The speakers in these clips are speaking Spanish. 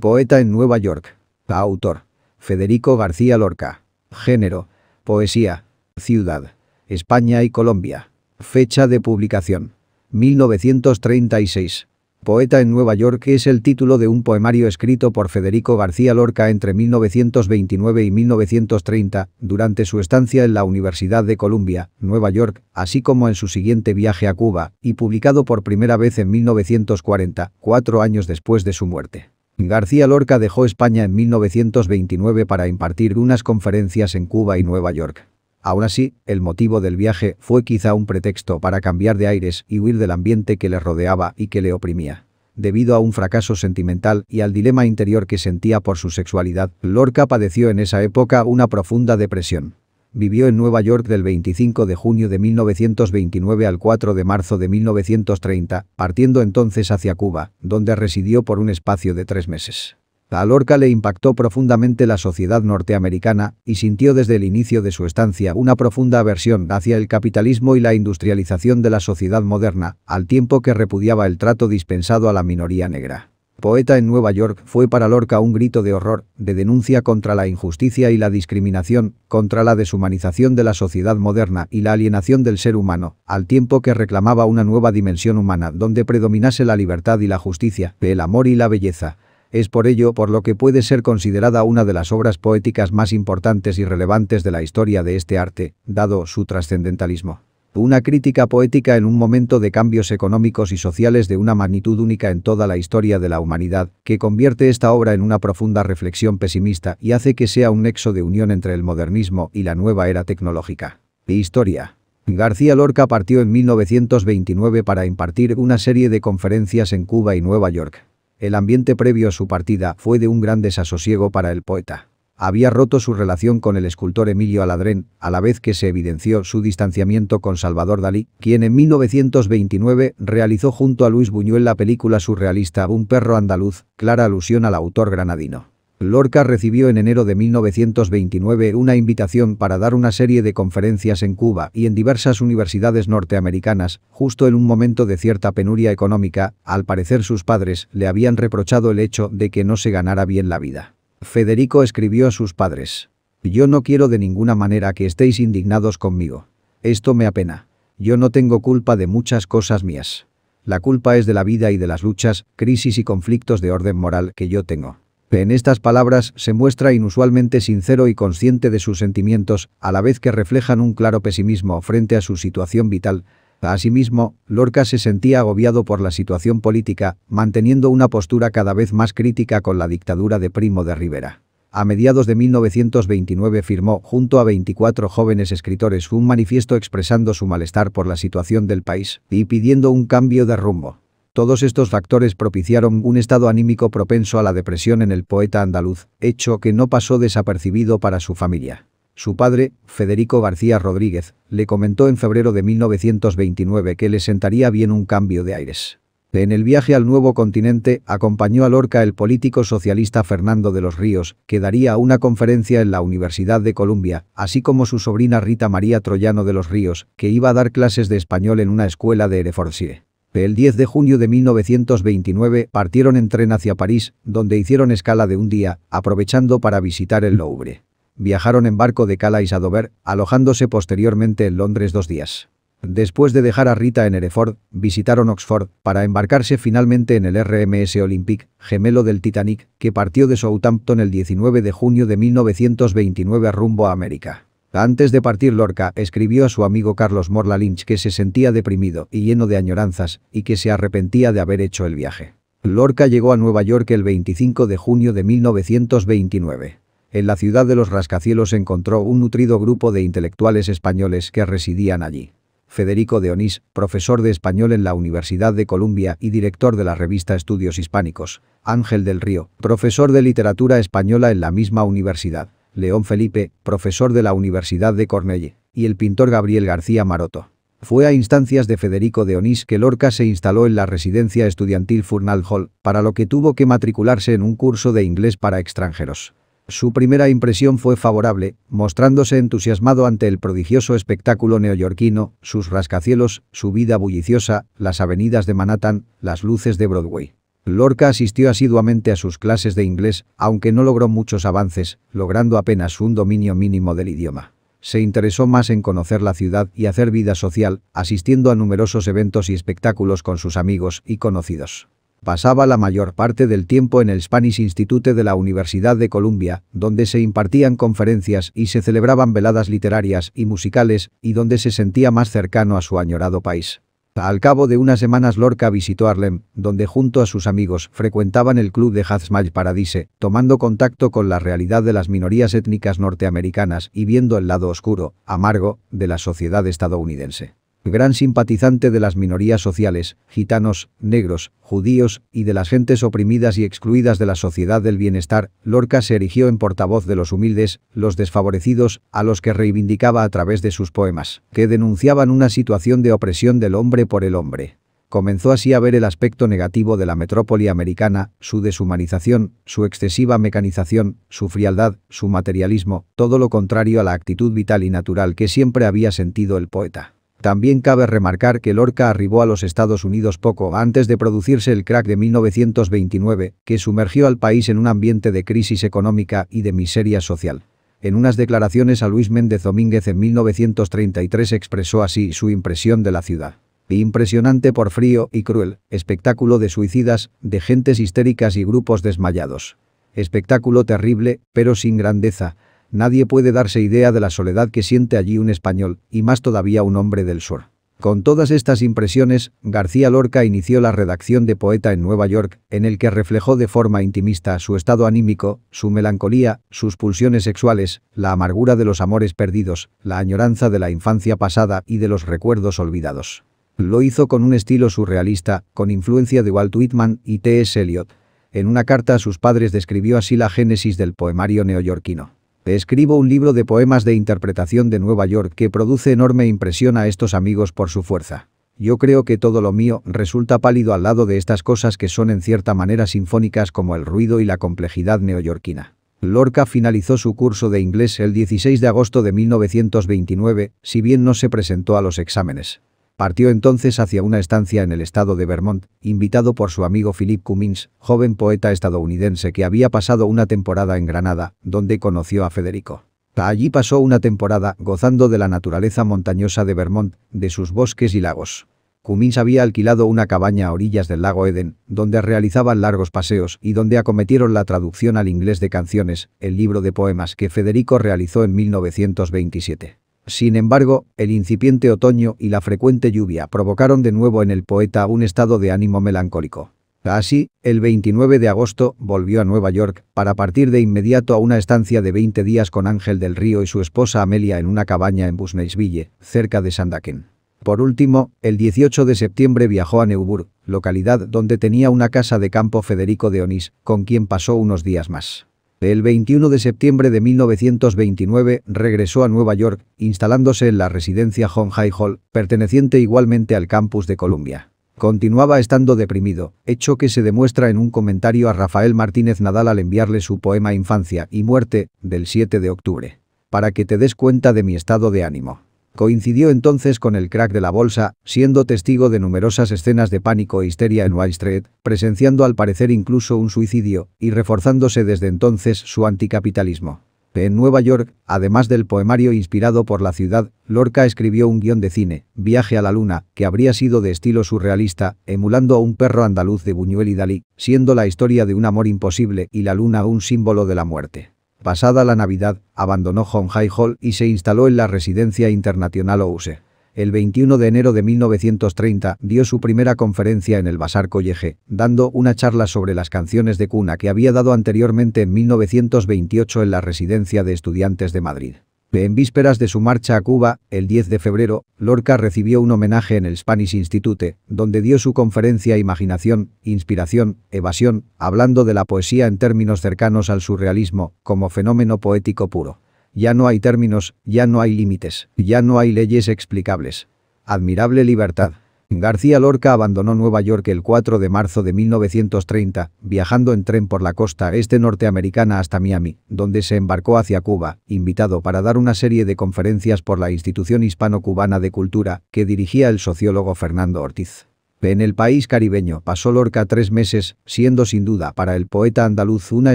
Poeta en Nueva York. Autor. Federico García Lorca. Género. Poesía. Ciudad. España y Colombia. Fecha de publicación. 1936. Poeta en Nueva York es el título de un poemario escrito por Federico García Lorca entre 1929 y 1930, durante su estancia en la Universidad de Columbia, Nueva York, así como en su siguiente viaje a Cuba, y publicado por primera vez en 1940, cuatro años después de su muerte. García Lorca dejó España en 1929 para impartir unas conferencias en Cuba y Nueva York. Aún así, el motivo del viaje fue quizá un pretexto para cambiar de aires y huir del ambiente que le rodeaba y que le oprimía. Debido a un fracaso sentimental y al dilema interior que sentía por su sexualidad, Lorca padeció en esa época una profunda depresión. Vivió en Nueva York del 25 de junio de 1929 al 4 de marzo de 1930, partiendo entonces hacia Cuba, donde residió por un espacio de tres meses. La Lorca le impactó profundamente la sociedad norteamericana y sintió desde el inicio de su estancia una profunda aversión hacia el capitalismo y la industrialización de la sociedad moderna, al tiempo que repudiaba el trato dispensado a la minoría negra. Poeta en Nueva York fue para Lorca un grito de horror, de denuncia contra la injusticia y la discriminación, contra la deshumanización de la sociedad moderna y la alienación del ser humano, al tiempo que reclamaba una nueva dimensión humana donde predominase la libertad y la justicia, el amor y la belleza. Es por ello por lo que puede ser considerada una de las obras poéticas más importantes y relevantes de la historia de este arte, dado su trascendentalismo. Una crítica poética en un momento de cambios económicos y sociales de una magnitud única en toda la historia de la humanidad, que convierte esta obra en una profunda reflexión pesimista y hace que sea un nexo de unión entre el modernismo y la nueva era tecnológica. Historia. García Lorca partió en 1929 para impartir una serie de conferencias en Cuba y Nueva York. El ambiente previo a su partida fue de un gran desasosiego para el poeta había roto su relación con el escultor Emilio Aladrén, a la vez que se evidenció su distanciamiento con Salvador Dalí, quien en 1929 realizó junto a Luis Buñuel la película surrealista Un perro andaluz, clara alusión al autor granadino. Lorca recibió en enero de 1929 una invitación para dar una serie de conferencias en Cuba y en diversas universidades norteamericanas, justo en un momento de cierta penuria económica, al parecer sus padres le habían reprochado el hecho de que no se ganara bien la vida. Federico escribió a sus padres. Yo no quiero de ninguna manera que estéis indignados conmigo. Esto me apena. Yo no tengo culpa de muchas cosas mías. La culpa es de la vida y de las luchas, crisis y conflictos de orden moral que yo tengo. En estas palabras se muestra inusualmente sincero y consciente de sus sentimientos, a la vez que reflejan un claro pesimismo frente a su situación vital, Asimismo, Lorca se sentía agobiado por la situación política, manteniendo una postura cada vez más crítica con la dictadura de Primo de Rivera. A mediados de 1929 firmó, junto a 24 jóvenes escritores, un manifiesto expresando su malestar por la situación del país y pidiendo un cambio de rumbo. Todos estos factores propiciaron un estado anímico propenso a la depresión en el poeta andaluz, hecho que no pasó desapercibido para su familia. Su padre, Federico García Rodríguez, le comentó en febrero de 1929 que le sentaría bien un cambio de aires. En el viaje al nuevo continente acompañó a Lorca el político socialista Fernando de los Ríos, que daría una conferencia en la Universidad de Columbia, así como su sobrina Rita María Troyano de los Ríos, que iba a dar clases de español en una escuela de Ereforsier. El 10 de junio de 1929 partieron en tren hacia París, donde hicieron escala de un día, aprovechando para visitar el Louvre viajaron en barco de Calais a Dover, alojándose posteriormente en Londres dos días. Después de dejar a Rita en Hereford, visitaron Oxford para embarcarse finalmente en el RMS Olympic, gemelo del Titanic, que partió de Southampton el 19 de junio de 1929 rumbo a América. Antes de partir Lorca escribió a su amigo Carlos Morla Lynch que se sentía deprimido y lleno de añoranzas y que se arrepentía de haber hecho el viaje. Lorca llegó a Nueva York el 25 de junio de 1929. En la ciudad de los rascacielos encontró un nutrido grupo de intelectuales españoles que residían allí. Federico de Onís, profesor de español en la Universidad de Columbia y director de la revista Estudios Hispánicos. Ángel del Río, profesor de literatura española en la misma universidad. León Felipe, profesor de la Universidad de Cornell, y el pintor Gabriel García Maroto. Fue a instancias de Federico de Onís que Lorca se instaló en la residencia estudiantil Furnal Hall, para lo que tuvo que matricularse en un curso de inglés para extranjeros. Su primera impresión fue favorable, mostrándose entusiasmado ante el prodigioso espectáculo neoyorquino, sus rascacielos, su vida bulliciosa, las avenidas de Manhattan, las luces de Broadway. Lorca asistió asiduamente a sus clases de inglés, aunque no logró muchos avances, logrando apenas un dominio mínimo del idioma. Se interesó más en conocer la ciudad y hacer vida social, asistiendo a numerosos eventos y espectáculos con sus amigos y conocidos. Pasaba la mayor parte del tiempo en el Spanish Institute de la Universidad de Columbia, donde se impartían conferencias y se celebraban veladas literarias y musicales, y donde se sentía más cercano a su añorado país. Al cabo de unas semanas Lorca visitó Harlem, donde junto a sus amigos frecuentaban el club de Hazmail Paradise, tomando contacto con la realidad de las minorías étnicas norteamericanas y viendo el lado oscuro, amargo, de la sociedad estadounidense gran simpatizante de las minorías sociales, gitanos, negros, judíos y de las gentes oprimidas y excluidas de la sociedad del bienestar, Lorca se erigió en portavoz de los humildes, los desfavorecidos, a los que reivindicaba a través de sus poemas, que denunciaban una situación de opresión del hombre por el hombre comenzó así a ver el aspecto negativo de la metrópoli americana, su deshumanización, su excesiva mecanización, su frialdad, su materialismo, todo lo contrario a la actitud vital y natural que siempre había sentido el poeta. También cabe remarcar que Lorca arribó a los Estados Unidos poco antes de producirse el crack de 1929, que sumergió al país en un ambiente de crisis económica y de miseria social. En unas declaraciones a Luis Méndez Domínguez en 1933 expresó así su impresión de la ciudad. Impresionante por frío y cruel, espectáculo de suicidas, de gentes histéricas y grupos desmayados. Espectáculo terrible, pero sin grandeza, Nadie puede darse idea de la soledad que siente allí un español, y más todavía un hombre del sur. Con todas estas impresiones, García Lorca inició la redacción de Poeta en Nueva York, en el que reflejó de forma intimista su estado anímico, su melancolía, sus pulsiones sexuales, la amargura de los amores perdidos, la añoranza de la infancia pasada y de los recuerdos olvidados. Lo hizo con un estilo surrealista, con influencia de Walt Whitman y T.S. Eliot. En una carta a sus padres describió así la génesis del poemario neoyorquino escribo un libro de poemas de interpretación de Nueva York que produce enorme impresión a estos amigos por su fuerza. Yo creo que todo lo mío resulta pálido al lado de estas cosas que son en cierta manera sinfónicas como el ruido y la complejidad neoyorquina. Lorca finalizó su curso de inglés el 16 de agosto de 1929, si bien no se presentó a los exámenes. Partió entonces hacia una estancia en el estado de Vermont, invitado por su amigo Philip Cummins, joven poeta estadounidense que había pasado una temporada en Granada, donde conoció a Federico. Allí pasó una temporada gozando de la naturaleza montañosa de Vermont, de sus bosques y lagos. Cummins había alquilado una cabaña a orillas del lago Eden, donde realizaban largos paseos y donde acometieron la traducción al inglés de canciones, el libro de poemas que Federico realizó en 1927. Sin embargo, el incipiente otoño y la frecuente lluvia provocaron de nuevo en el poeta un estado de ánimo melancólico. Así, el 29 de agosto volvió a Nueva York para partir de inmediato a una estancia de 20 días con Ángel del Río y su esposa Amelia en una cabaña en Busneysville, cerca de Sandaken. Por último, el 18 de septiembre viajó a Neuburg, localidad donde tenía una casa de campo Federico de Onís, con quien pasó unos días más. El 21 de septiembre de 1929 regresó a Nueva York, instalándose en la residencia John High Hall, perteneciente igualmente al campus de Columbia. Continuaba estando deprimido, hecho que se demuestra en un comentario a Rafael Martínez Nadal al enviarle su poema Infancia y Muerte, del 7 de octubre. Para que te des cuenta de mi estado de ánimo. Coincidió entonces con el crack de la bolsa, siendo testigo de numerosas escenas de pánico e histeria en Wall Street, presenciando al parecer incluso un suicidio, y reforzándose desde entonces su anticapitalismo. En Nueva York, además del poemario inspirado por la ciudad, Lorca escribió un guión de cine, Viaje a la Luna, que habría sido de estilo surrealista, emulando a un perro andaluz de Buñuel y Dalí, siendo la historia de un amor imposible y la luna un símbolo de la muerte. Pasada la Navidad, abandonó Hong High Hall y se instaló en la Residencia Internacional Ouse. El 21 de enero de 1930 dio su primera conferencia en el Basar Colleje, dando una charla sobre las canciones de cuna que había dado anteriormente en 1928 en la Residencia de Estudiantes de Madrid. En vísperas de su marcha a Cuba, el 10 de febrero, Lorca recibió un homenaje en el Spanish Institute, donde dio su conferencia Imaginación, Inspiración, Evasión, hablando de la poesía en términos cercanos al surrealismo, como fenómeno poético puro. Ya no hay términos, ya no hay límites, ya no hay leyes explicables. Admirable libertad. García Lorca abandonó Nueva York el 4 de marzo de 1930, viajando en tren por la costa este norteamericana hasta Miami, donde se embarcó hacia Cuba, invitado para dar una serie de conferencias por la Institución Hispano-Cubana de Cultura, que dirigía el sociólogo Fernando Ortiz. En el país caribeño pasó Lorca tres meses, siendo sin duda para el poeta andaluz una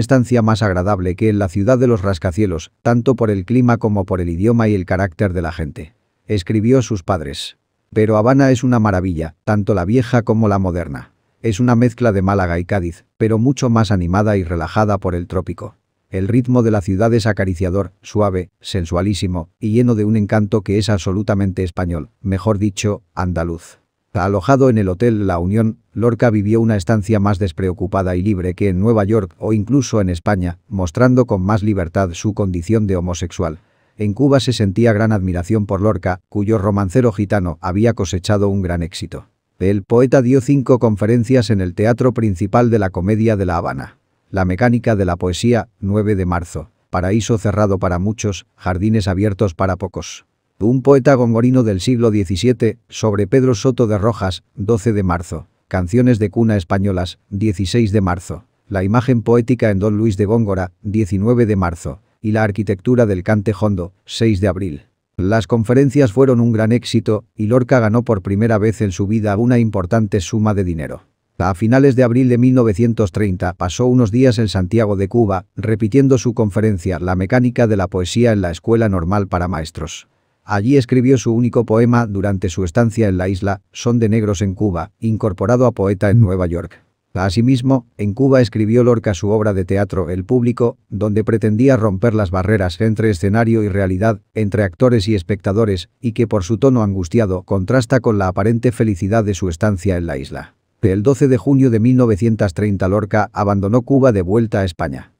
estancia más agradable que en la ciudad de los rascacielos, tanto por el clima como por el idioma y el carácter de la gente. Escribió sus padres. Pero Habana es una maravilla, tanto la vieja como la moderna. Es una mezcla de Málaga y Cádiz, pero mucho más animada y relajada por el trópico. El ritmo de la ciudad es acariciador, suave, sensualísimo y lleno de un encanto que es absolutamente español, mejor dicho, andaluz. Alojado en el Hotel La Unión, Lorca vivió una estancia más despreocupada y libre que en Nueva York o incluso en España, mostrando con más libertad su condición de homosexual. En Cuba se sentía gran admiración por Lorca, cuyo romancero gitano había cosechado un gran éxito. El poeta dio cinco conferencias en el Teatro Principal de la Comedia de La Habana. La mecánica de la poesía, 9 de marzo. Paraíso cerrado para muchos, jardines abiertos para pocos. Un poeta gongorino del siglo XVII, sobre Pedro Soto de Rojas, 12 de marzo. Canciones de cuna españolas, 16 de marzo. La imagen poética en Don Luis de Góngora, 19 de marzo y la arquitectura del Cante Hondo, 6 de abril. Las conferencias fueron un gran éxito y Lorca ganó por primera vez en su vida una importante suma de dinero. A finales de abril de 1930 pasó unos días en Santiago de Cuba, repitiendo su conferencia La mecánica de la poesía en la Escuela Normal para Maestros. Allí escribió su único poema durante su estancia en la isla, Son de Negros en Cuba, incorporado a poeta en Nueva York. Asimismo, en Cuba escribió Lorca su obra de teatro El Público, donde pretendía romper las barreras entre escenario y realidad, entre actores y espectadores, y que por su tono angustiado contrasta con la aparente felicidad de su estancia en la isla. El 12 de junio de 1930 Lorca abandonó Cuba de vuelta a España.